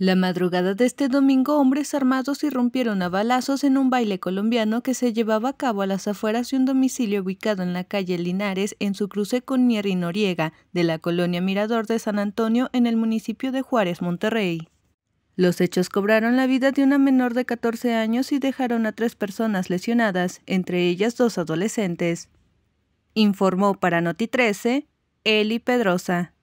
La madrugada de este domingo, hombres armados irrumpieron a balazos en un baile colombiano que se llevaba a cabo a las afueras de un domicilio ubicado en la calle Linares, en su cruce con Mier y Noriega, de la colonia Mirador de San Antonio, en el municipio de Juárez, Monterrey. Los hechos cobraron la vida de una menor de 14 años y dejaron a tres personas lesionadas, entre ellas dos adolescentes. Informó para Noti 13 Eli Pedrosa.